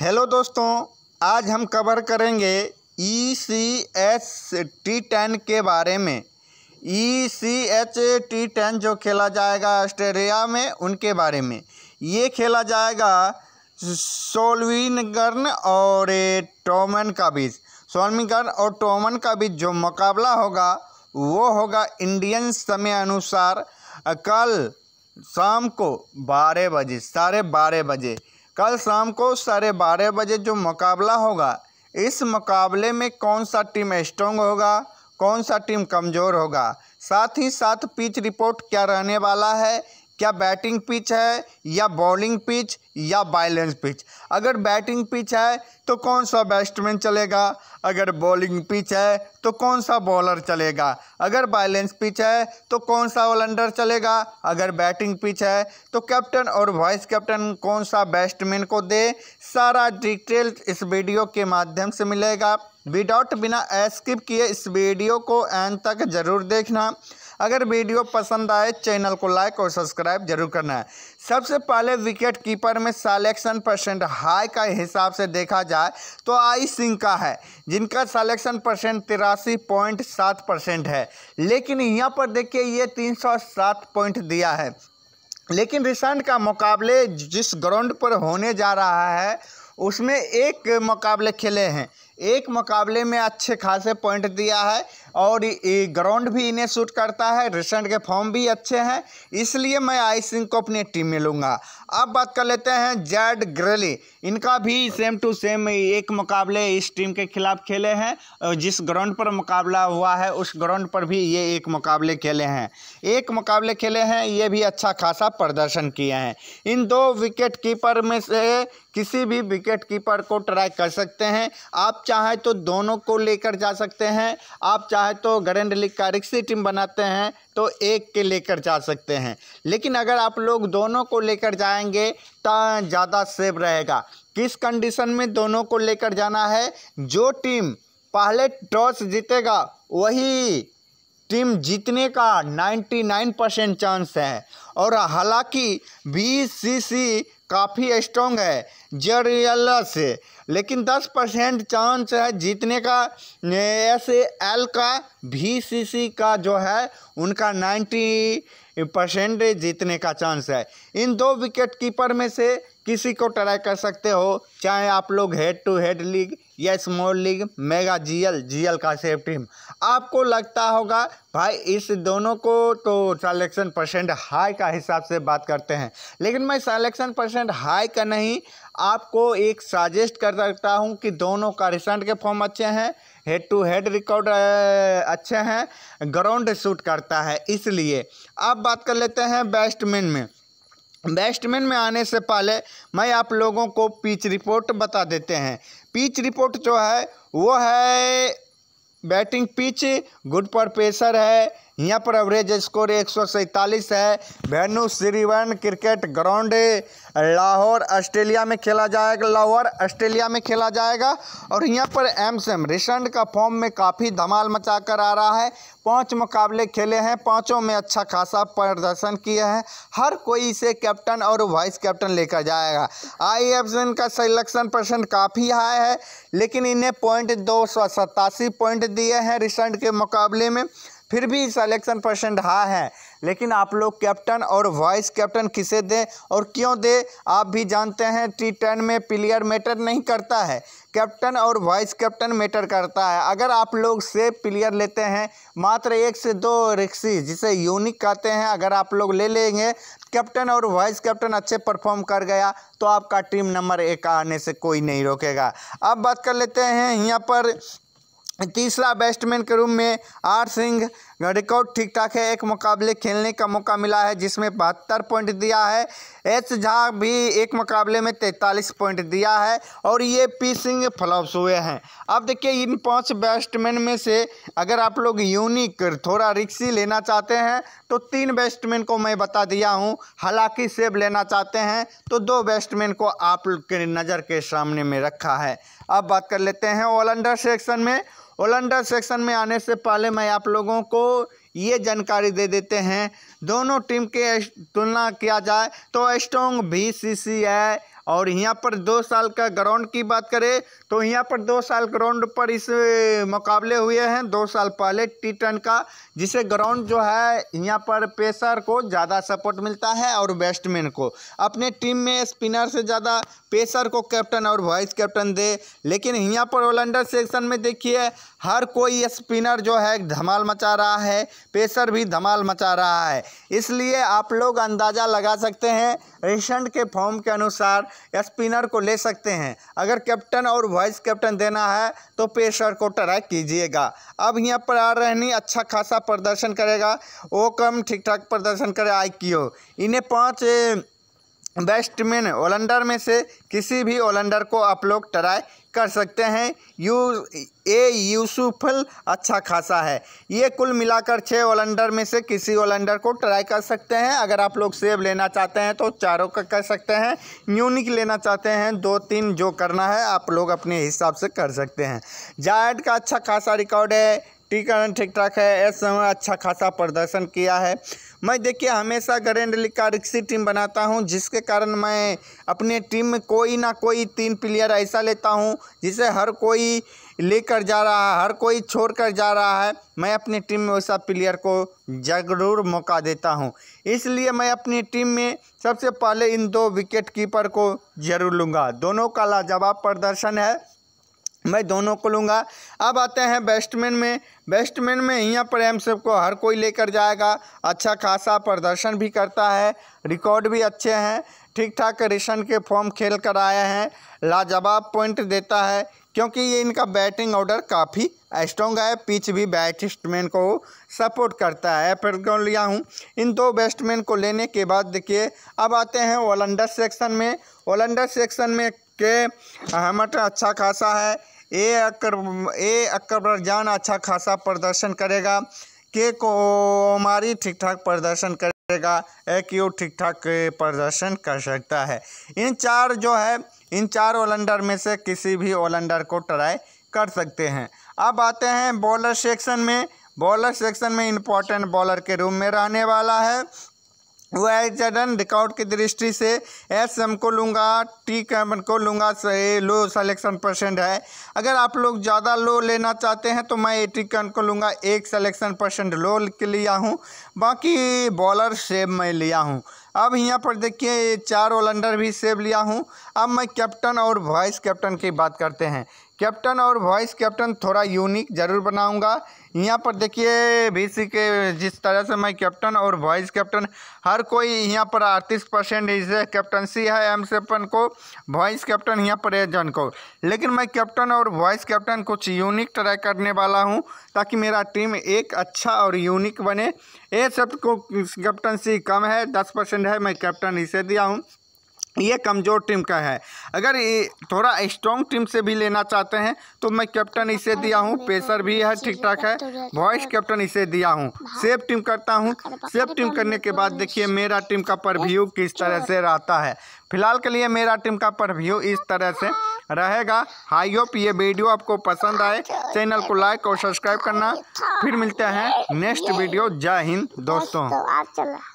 Hello दोस्तों आज हम कवर करेंगे E C H T ten के बारे में E C H T ten जो खेला जाएगा ऑस्ट्रेलिया में उनके बारे में ये खेला जाएगा सोलविनगर्न और टोमन का बीच सोलविनगर्न और टोमन का बीच जो मुकाबला होगा वो होगा इंडियन समय अनुसार कल शाम को बारह बजे साढ़े बारह बजे कल शाम को साढ़े बारह बजे जो मुकाबला होगा इस मुकाबले में कौन सा टीम स्ट्रॉन्ग होगा कौन सा टीम कमज़ोर होगा साथ ही साथ पिच रिपोर्ट क्या रहने वाला है क्या बैटिंग पिच है या बॉलिंग पिच या बैलेंस पिच अगर बैटिंग पिच है तो कौन सा बैट्समैन चलेगा अगर बॉलिंग पिच है तो कौन सा बॉलर चलेगा अगर बैलेंस पिच है तो कौन सा ऑलराउंडर चलेगा अगर बैटिंग पिच है तो कैप्टन और वाइस कैप्टन कौन सा बैट्समैन को दे सारा डिटेल इस वीडियो के माध्यम से मिलेगा विदाउट बिना स्किप किए इस वीडियो को एंड तक ज़रूर देखना अगर वीडियो पसंद आए चैनल को लाइक और सब्सक्राइब जरूर करना है सबसे पहले विकेट कीपर में सलेक्शन परसेंट हाई का हिसाब से देखा जाए तो आई सिंह का है जिनका सलेक्शन परसेंट तिरासी पॉइंट सात परसेंट है लेकिन यहाँ पर देखिए ये तीन सौ सात पॉइंट दिया है लेकिन रिसेंट का मुकाबले जिस ग्राउंड पर होने जा रहा है उसमें एक मुकाबले खेले हैं एक मुकाबले में अच्छे खासे पॉइंट दिया है और ग्राउंड भी इन्हें सूट करता है रिसेंट के फॉर्म भी अच्छे हैं इसलिए मैं आई सिंह को अपनी टीम में लूँगा अब बात कर लेते हैं जैड ग्रेली इनका भी सेम टू सेम एक मुकाबले इस टीम के खिलाफ खेले हैं जिस ग्राउंड पर मुकाबला हुआ है उस ग्राउंड पर भी ये एक मुकाबले खेले हैं एक मुकाबले खेले हैं ये भी अच्छा खासा प्रदर्शन किए हैं इन दो विकेट कीपर में से किसी भी विकेट कीपर को ट्राई कर सकते हैं आप चाहें तो दोनों को लेकर जा सकते हैं आप चाहे है तो गरेंड लीग का रिक्सी टीम बनाते हैं तो एक के लेकर जा सकते हैं लेकिन अगर आप लोग दोनों को लेकर जाएंगे तो ज़्यादा सेफ रहेगा किस कंडीशन में दोनों को लेकर जाना है जो टीम पहले टॉस जीतेगा वही टीम जीतने का 99 परसेंट चांस है और हालांकि बी काफ़ी स्ट्रॉन्ग है से लेकिन 10 परसेंट चांस है जीतने का एस एल का भी सी सी का जो है उनका नाइन्टी परसेंटेज जीतने का चांस है इन दो विकेट कीपर में से किसी को ट्राई कर सकते हो चाहे आप लोग हेड टू हेड लीग या small league mega GL GL का सेफ टीम आपको लगता होगा भाई इस दोनों को तो सेलेक्शन परसेंट हाई का हिसाब से बात करते हैं लेकिन मैं सलेक्शन परसेंट हाई का नहीं आपको एक साजेस्ट कर सकता हूँ कि दोनों का रिसेंट के फॉर्म अच्छे हैं हेड टू हेड रिकॉर्ड अच्छे हैं ग्राउंड सूट करता है इसलिए अब बात कर लेते हैं बैट्समैन में बैट्समैन में आने से पहले मैं आप लोगों को पिच रिपोर्ट बता देते हैं पिच रिपोर्ट जो है वो है बैटिंग पिच गुड पर प्रेशर है यहाँ पर एवरेज स्कोर एक है वेन्यू श्रीवन क्रिकेट ग्राउंड लाहौर ऑस्ट्रेलिया में खेला जाएगा लाहौर ऑस्ट्रेलिया में खेला जाएगा और यहाँ पर सेम रिसेंट का फॉर्म में काफ़ी धमाल मचा कर आ रहा है पांच मुकाबले खेले हैं पांचों में अच्छा खासा प्रदर्शन किया है हर कोई इसे कैप्टन और वाइस कैप्टन लेकर जाएगा आई एफ का सिलेक्शन परसेंट काफ़ी हाई है लेकिन इन्हें पॉइंट दो पॉइंट दिए हैं रिसेंट के मुकाबले में फिर भी सलेक्शन परसेंट हाँ है लेकिन आप लोग कैप्टन और वाइस कैप्टन किसे दें और क्यों दें आप भी जानते हैं टी टेन में प्लेयर मैटर नहीं करता है कैप्टन और वाइस कैप्टन मैटर करता है अगर आप लोग से प्लेयर लेते हैं मात्र एक से दो रिक्सी जिसे यूनिक कहते हैं अगर आप लोग ले लेंगे कैप्टन और वाइस कैप्टन अच्छे परफॉर्म कर गया तो आपका टीम नंबर एक आने से कोई नहीं रोकेगा अब बात कर लेते हैं यहाँ पर तीसरा बैट्समैन के रूप में आर सिंह रिकॉर्ड ठीक ठाक है एक मुकाबले खेलने का मौका मिला है जिसमें बहत्तर पॉइंट दिया है एच झा भी एक मुकाबले में तैंतालीस पॉइंट दिया है और ये पी सिंह फ्लॉप्स हुए हैं अब देखिए इन पांच बेस्टमैन में से अगर आप लोग यूनिक थोड़ा रिक्सी लेना चाहते हैं तो तीन बेस्टमैन को मैं बता दिया हूँ हालांकि सेब लेना चाहते हैं तो दो बेस्टमैन को आप के नज़र के सामने में रखा है अब बात कर लेते हैं ओलंडर सेक्शन में ओलंडर सेक्शन में आने से पहले मैं आप लोगों को ये जानकारी दे देते हैं दोनों टीम के तुलना किया जाए तो स्ट्रॉन्ग भी सी सी है और यहाँ पर दो साल का ग्राउंड की बात करें तो यहाँ पर दो साल ग्राउंड पर इस मुकाबले हुए हैं दो साल पहले टी टन का जिसे ग्राउंड जो है यहाँ पर पेसर को ज़्यादा सपोर्ट मिलता है और बैट्समैन को अपने टीम में स्पिनर से ज़्यादा पेसर को कैप्टन और वाइस कैप्टन दे लेकिन यहाँ पर ऑलराउंडर सेक्शन में देखिए हर कोई स्पिनर जो है धमाल मचा रहा है पेसर भी धमाल मचा रहा है इसलिए आप लोग अंदाज़ा लगा सकते हैं रिसेंट के फॉर्म के अनुसार स्पिनर को ले सकते हैं अगर कैप्टन और वाइस कैप्टन देना है तो पेसर को ट्राई कीजिएगा अब यहाँ पर आ रहनी अच्छा खासा प्रदर्शन करेगा वो कम ठीक ठाक प्रदर्शन करे आई इन्हें पाँच बैट्समैन ओलंडर में से किसी भी ओलंडर को आप लोग ट्राई कर सकते हैं यू ए यूसुफल अच्छा खासा है ये कुल मिलाकर छः ओलंडर में से किसी ओलंडर को ट्राई कर सकते हैं अगर आप लोग सेब लेना चाहते हैं तो चारों का कर सकते हैं यूनिक लेना चाहते हैं दो तीन जो करना है आप लोग अपने हिसाब से कर सकते हैं जायड का अच्छा खासा रिकॉर्ड है टीकरण ठीक ठाक है एस अच्छा खासा प्रदर्शन किया है मैं देखिए हमेशा ग्रैंड लीग का रिक्सी टीम बनाता हूं जिसके कारण मैं अपने टीम में कोई ना कोई तीन प्लेयर ऐसा लेता हूं जिसे हर कोई लेकर जा रहा है हर कोई छोड़ कर जा रहा है मैं अपनी टीम में वैसा प्लेयर को ज़रूर मौका देता हूं इसलिए मैं अपनी टीम में सबसे पहले इन दो विकेट कीपर को जरूर लूँगा दोनों का लाजवाब प्रदर्शन है मैं दोनों को लूँगा अब आते हैं बैट्समैन में बैट्समैन में यहाँ पर एम सब को हर कोई लेकर जाएगा अच्छा खासा प्रदर्शन भी करता है रिकॉर्ड भी अच्छे हैं ठीक ठाक रिशन के फॉर्म खेल कर आए हैं लाजवाब पॉइंट देता है क्योंकि ये इनका बैटिंग ऑर्डर काफ़ी स्ट्रॉन्ग है पिच भी बैट्समैन को सपोर्ट करता है फिर क्यों लिया हूँ इन दो बैट्समैन को लेने के बाद देखिए अब आते हैं ओलंडर सेक्शन में ओलंडर सेक्शन में के हमट अच्छा खासा है ए अक्र ए अकबर जान अच्छा खासा प्रदर्शन करेगा के कोमारी ठीक ठाक प्रदर्शन करेगा ए क्यू ठीक ठाक प्रदर्शन कर सकता है इन चार जो है इन चार ओलंडर में से किसी भी ओलंडर को ट्राई कर सकते हैं अब आते हैं बॉलर सेक्शन में बॉलर सेक्शन में इम्पोर्टेंट बॉलर के रूम में रहने वाला है वैजन रिकॉर्ड की दृष्टि से एस एम को लूँगा टी कैमन को लूँगा लो सेलेक्शन परसेंट है अगर आप लोग ज़्यादा लो लेना चाहते हैं तो मैं ए टी कैन को लूँगा एक सेलेक्शन परसेंट लो के लिया हूँ बाकी बॉलर सेब मैं लिया हूँ अब यहाँ पर देखिए चार ऑलराउंडर भी सेव लिया हूँ अब मैं कैप्टन और वाइस कैप्टन की बात करते हैं कैप्टन और वॉइस कैप्टन थोड़ा यूनिक ज़रूर बनाऊंगा यहाँ पर देखिए बीसी के जिस तरह से मैं कैप्टन और वाइस कैप्टन हर कोई यहाँ पर अड़तीस परसेंट इसे कैप्टनसी है एम सेपन को वाइस कैप्टन यहाँ पर एजन को लेकिन मैं कैप्टन और वाइस कैप्टन कुछ यूनिक ट्राई करने वाला हूँ ताकि मेरा टीम एक अच्छा और यूनिक बने ए सब को कैप्टनसी कम है दस परसेंट है मैं कैप्टन इसे दिया हूँ ये कमज़ोर टीम का है अगर ये थोड़ा स्ट्रॉन्ग टीम से भी लेना चाहते हैं तो मैं कैप्टन इसे दिया हूँ पेसर भी है ठीक ठाक है वॉइस कैप्टन इसे दिया हूँ सेफ टीम करता हूँ सेफ टीम करने के बाद देखिए मेरा टीम का परव्यू किस तरह से रहता है फिलहाल के लिए मेरा टीम का परव्यू इस तरह से हाँ। रहेगा हाई होप ये वीडियो आपको पसंद आए हाँ, चैनल को लाइक और सब्सक्राइब करना फिर मिलते हैं नेक्स्ट वीडियो जय हिंद दोस्तों